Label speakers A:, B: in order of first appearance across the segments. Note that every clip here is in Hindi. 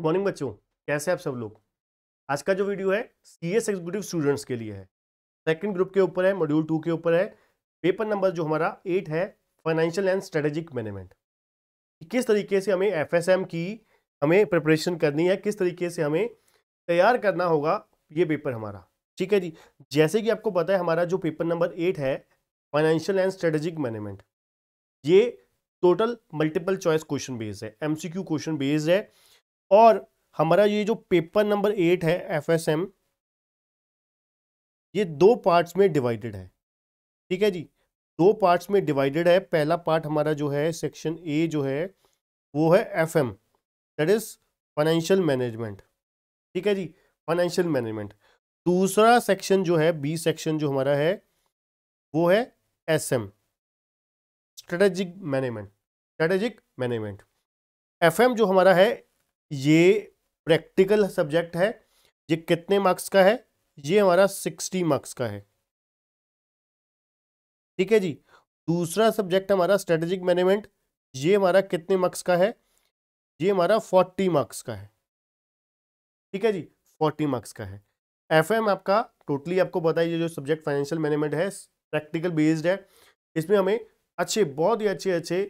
A: गुड मॉर्निंग बच्चों कैसे आप सब लोग आज का जो वीडियो है सी एस एग्जीक्यूटिव स्टूडेंट्स के लिए है सेकंड ग्रुप के ऊपर है मॉड्यूल टू के ऊपर है पेपर नंबर जो हमारा एट है फाइनेंशियल एंड स्ट्रेटेजिक मैनेजमेंट किस तरीके से हमें एफ की हमें प्रिपरेशन करनी है किस तरीके से हमें तैयार करना होगा ये पेपर हमारा ठीक है जी जैसे कि आपको पता है हमारा जो पेपर नंबर एट है फाइनेंशियल एंड स्ट्रेटेजिक मैनेजमेंट ये total multiple choice question based है एमसीक्यू क्वेश्चन बेस्ड है और हमारा ये जो पेपर नंबर एट है एफएसएम ये दो पार्ट्स में डिवाइडेड है ठीक है जी दो पार्ट्स में डिवाइडेड है पहला पार्ट हमारा जो है सेक्शन ए जो है वो है FM that is financial management ठीक है जी फाइनेंशियल मैनेजमेंट दूसरा सेक्शन जो है बी सेक्शन जो हमारा है वो है SM strategic management strategic management FM जो हमारा है ये प्रैक्टिकल सब्जेक्ट है ये कितने मार्क्स का है ये हमारा सिक्सटी मार्क्स का है ठीक है जी दूसरा सब्जेक्ट हमारा स्ट्रेटेजिक मैनेजमेंट ये हमारा कितने मार्क्स का है ये हमारा फोर्टी मार्क्स का है ठीक है जी फोर्टी मार्क्स का है एफएम आपका टोटली आपको बताइए जो सब्जेक्ट फाइनेंशियल मैनेजमेंट है प्रैक्टिकल बेस्ड है इसमें हमें अच्छे बहुत ही अच्छे अच्छे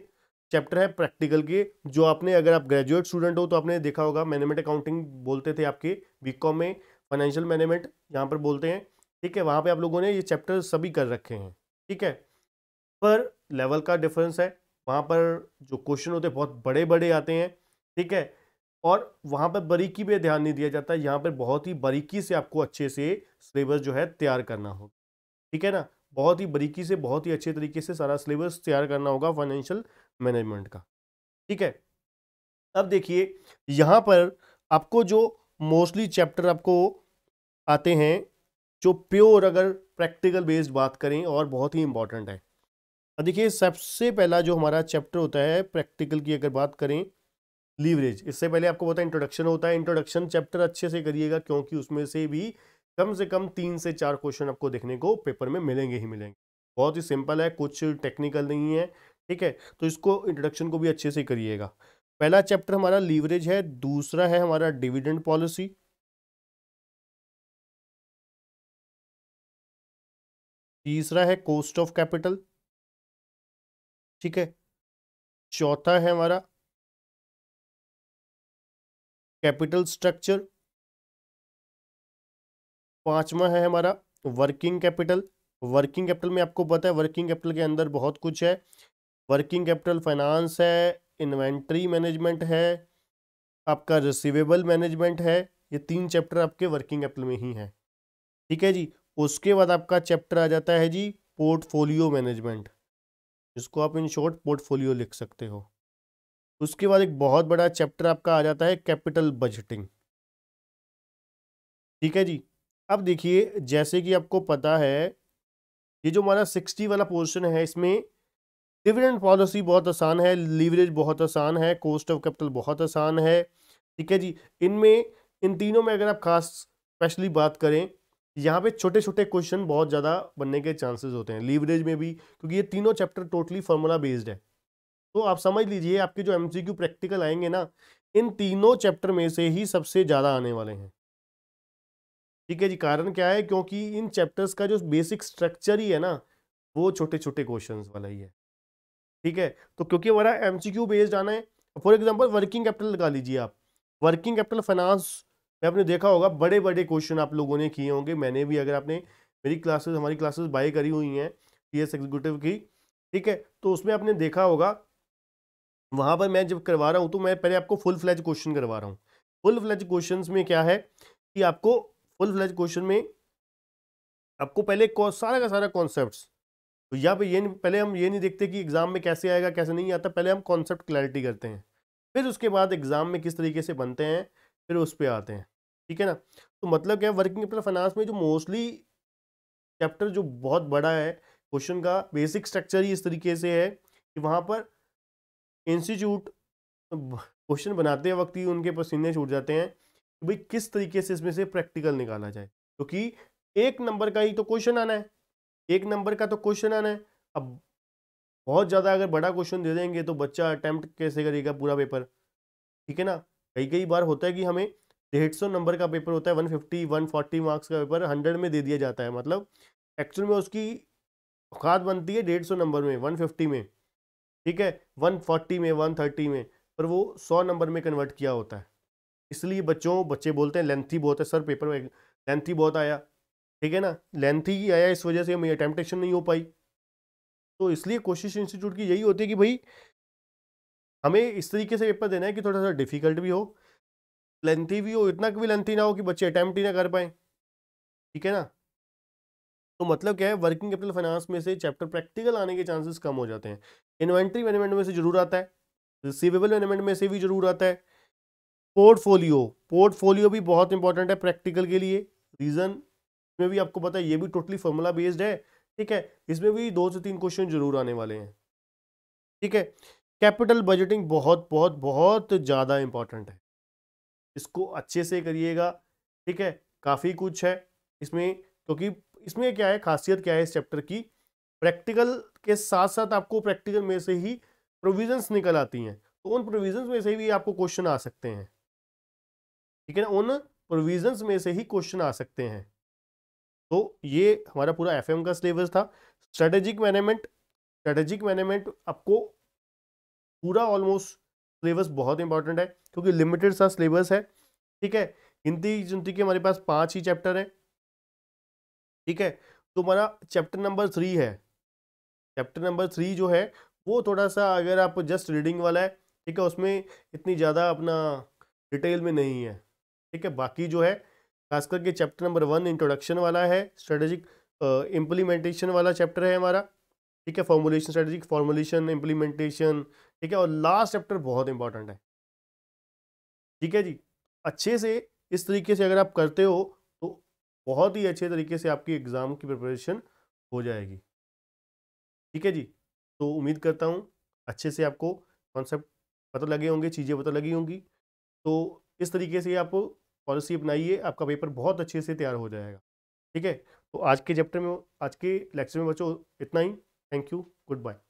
A: चैप्टर है प्रैक्टिकल के जो आपने अगर आप ग्रेजुएट स्टूडेंट हो तो आपने देखा होगा मैनेजमेंट अकाउंटिंग बोलते थे आपके बीकॉम में फाइनेंशियल मैनेजमेंट यहाँ पर बोलते हैं ठीक है वहाँ पे आप लोगों ने ये चैप्टर सभी कर रखे हैं ठीक है पर लेवल का डिफरेंस है वहाँ पर जो क्वेश्चन होते हैं बहुत बड़े बड़े आते हैं ठीक है और वहाँ पर बारीकी पे ध्यान नहीं दिया जाता यहाँ पर बहुत ही बारीकी से आपको अच्छे से सिलेबस जो है तैयार करना होगा ठीक है ना बहुत ही बारीकी से बहुत ही अच्छे तरीके से सारा सिलेबस तैयार करना होगा फाइनेंशियल मैनेजमेंट का ठीक है अब देखिए यहाँ पर आपको जो मोस्टली चैप्टर आपको आते हैं जो प्योर अगर प्रैक्टिकल बेस्ड बात करें और बहुत ही इम्पॉर्टेंट है देखिए सबसे पहला जो हमारा चैप्टर होता है प्रैक्टिकल की अगर बात करें लीवरेज इससे पहले आपको पता है इंट्रोडक्शन होता है इंट्रोडक्शन चैप्टर अच्छे से करिएगा क्योंकि उसमें से भी कम से कम तीन से चार क्वेश्चन आपको देखने को पेपर में मिलेंगे ही मिलेंगे बहुत ही सिंपल है कुछ टेक्निकल नहीं है ठीक है तो इसको इंट्रोडक्शन को भी अच्छे से करिएगा पहला चैप्टर हमारा लीवरेज है दूसरा है हमारा डिविडेंड पॉलिसी तीसरा है कोस्ट ऑफ कैपिटल ठीक है चौथा है हमारा कैपिटल स्ट्रक्चर पांचवा है हमारा वर्किंग कैपिटल वर्किंग कैपिटल में आपको पता है वर्किंग कैपिटल के अंदर बहुत कुछ है वर्किंग कैपिटल फाइनेंस है इन्वेंट्री मैनेजमेंट है आपका रिसिवेबल मैनेजमेंट है ये तीन चैप्टर आपके वर्किंग कैपिटल में ही हैं ठीक है जी उसके बाद आपका चैप्टर आ जाता है जी पोर्टफोलियो मैनेजमेंट जिसको आप इन शॉर्ट पोर्टफोलियो लिख सकते हो उसके बाद एक बहुत बड़ा चैप्टर आपका आ जाता है कैपिटल बजटिंग ठीक है जी अब देखिए जैसे कि आपको पता है ये जो हमारा सिक्सटी वाला पोर्शन है इसमें डिविडेंड पॉलिसी बहुत आसान है लीवरेज बहुत आसान है कोस्ट ऑफ कैपिटल बहुत आसान है ठीक है जी इनमें इन तीनों में अगर आप खास स्पेशली बात करें यहाँ पे छोटे छोटे क्वेश्चन बहुत ज़्यादा बनने के चांसेस होते हैं लीवरेज में भी क्योंकि ये तीनों चैप्टर टोटली फार्मूला बेस्ड है तो आप समझ लीजिए आपके जो एम प्रैक्टिकल आएंगे ना इन तीनों चैप्टर में से ही सबसे ज़्यादा आने वाले हैं ठीक है जी कारण क्या है क्योंकि इन चैप्टर्स का जो बेसिक स्ट्रक्चर ही है ना वो छोटे छोटे क्वेश्चन वाला ही है ठीक है तो क्योंकि हमारा एम बेस्ड आना है फॉर एग्जाम्पल वर्किंग कैपिटल लगा लीजिए आप वर्किंग कैपिटल फाइनेंस में आपने देखा होगा बड़े बड़े क्वेश्चन आप लोगों ने किए होंगे मैंने भी अगर आपने मेरी क्लासेस हमारी क्लासेस बाई करी हुई हैं टी एस एग्जीक्यूटिव की ठीक है तो उसमें आपने देखा होगा वहाँ पर मैं जब करवा रहा हूँ तो मैं पहले आपको फुल फ्लैज क्वेश्चन करवा रहा हूँ फुल फ्लैज क्वेश्चन में क्या है कि आपको फुल फ्लैज क्वेश्चन में आपको पहले सारा का सारा कॉन्सेप्ट तो यहाँ पे ये नहीं पहले हम ये नहीं देखते कि एग्ज़ाम में कैसे आएगा कैसे नहीं आता पहले हम कॉन्सेप्ट क्लैरिटी करते हैं फिर उसके बाद एग्ज़ाम में किस तरीके से बनते हैं फिर उस पर आते हैं ठीक है ना तो मतलब क्या है वर्किंग कैपिटल फाइनेंस में जो मोस्टली चैप्टर जो बहुत बड़ा है क्वेश्चन का बेसिक स्ट्रक्चर ही इस तरीके से है कि वहाँ पर इंस्टीट्यूट क्वेश्चन बनाते वक्त ही उनके पसीने छूट जाते हैं कि भाई किस तरीके से इसमें से प्रैक्टिकल निकाला जाए क्योंकि तो एक नंबर का ही तो क्वेश्चन आना है एक नंबर का तो क्वेश्चन आना है अब बहुत ज़्यादा अगर बड़ा क्वेश्चन दे देंगे तो बच्चा अटैम्प्ट कैसे करेगा पूरा पेपर ठीक है ना कई कई बार होता है कि हमें डेढ़ सौ नंबर का पेपर होता है one fifty one forty marks का पेपर हंड्रेड में दे दिया जाता है मतलब एक्चुअल में उसकी औकात बनती है डेढ़ सौ नंबर में वन फिफ्टी में ठीक है वन फोर्टी में वन थर्टी में पर वो सौ नंबर में कन्वर्ट किया होता है इसलिए बच्चों बच्चे बोलते हैं लेंथी बहुत है सर पेपर में लेंथी बहुत आया ठीक है ना लेंथ ही आया इस वजह से मेरी अटैम्प्टेशन नहीं हो पाई तो इसलिए कोशिश इंस्टीट्यूट की यही होती है कि भाई हमें इस तरीके से पेपर देना है कि थोड़ा सा डिफ़िकल्ट भी हो लेंथी भी हो इतना भी लेंथी ना हो कि बच्चे अटैम्प्ट ही ना कर पाए ठीक है ना तो मतलब क्या है वर्किंग कैपिटल फाइनेंस में से चैप्टर प्रैक्टिकल आने के चांसेस कम हो जाते हैं इन्वेंट्री मैनेजमेंट में से जरूर आता है रिसीवेबल मैनेजमेंट में से भी जरूर आता है पोर्टफोलियो पोर्टफोलियो भी बहुत इंपॉर्टेंट है प्रैक्टिकल के लिए रीज़न इसमें भी आपको पता है ये भी टोटली फॉर्मूला बेस्ड है ठीक है इसमें भी दो से तीन क्वेश्चन जरूर आने वाले हैं ठीक है कैपिटल बजटिंग बहुत बहुत बहुत ज़्यादा इम्पॉर्टेंट है इसको अच्छे से करिएगा ठीक है काफ़ी कुछ है इसमें क्योंकि तो इसमें क्या है खासियत क्या है इस चैप्टर की प्रैक्टिकल के साथ साथ आपको प्रैक्टिकल में से ही प्रोविजंस निकल आती हैं तो उन प्रोविजंस में से भी आपको क्वेश्चन आ सकते हैं ठीक है ना उन प्रोविजंस में से ही क्वेश्चन आ सकते हैं तो ये हमारा पूरा एफ का सिलेबस था स्ट्रेटेजिक मैनेजमेंट स्ट्रेटेजिक मैनेजमेंट आपको पूरा ऑलमोस्ट सिलेबस बहुत इंपॉर्टेंट है क्योंकि लिमिटेड सा सिलेबस है ठीक है हिंदी जिंदगी के हमारे पास पाँच ही चैप्टर है ठीक है तो हमारा चैप्टर नंबर थ्री है चैप्टर नंबर थ्री जो है वो थोड़ा सा अगर आप जस्ट रीडिंग वाला है ठीक है उसमें इतनी ज़्यादा अपना डिटेल में नहीं है ठीक है बाकी जो है खास करके चैप्टर नंबर वन इंट्रोडक्शन वाला है स्ट्रेटेजिक इम्प्लीमेंटेशन वाला चैप्टर है हमारा ठीक है फॉर्मुलेशन स्ट्रेटेजिक फॉर्मुलेशन इम्प्लीमेंटेशन ठीक है और लास्ट चैप्टर बहुत इंपॉर्टेंट है ठीक है जी अच्छे से इस तरीके से अगर आप करते हो तो बहुत ही अच्छे तरीके से आपकी एग्ज़ाम की प्रिपरेशन हो जाएगी ठीक है जी तो उम्मीद करता हूँ अच्छे से आपको कॉन्सेप्ट पता लगे होंगे चीज़ें पता लगी होंगी तो इस तरीके से आप पॉलिसी अपनाइए आपका पेपर बहुत अच्छे से तैयार हो जाएगा ठीक है तो आज के चैप्टर में आज के लेक्चर में बच्चों इतना ही थैंक यू गुड बाय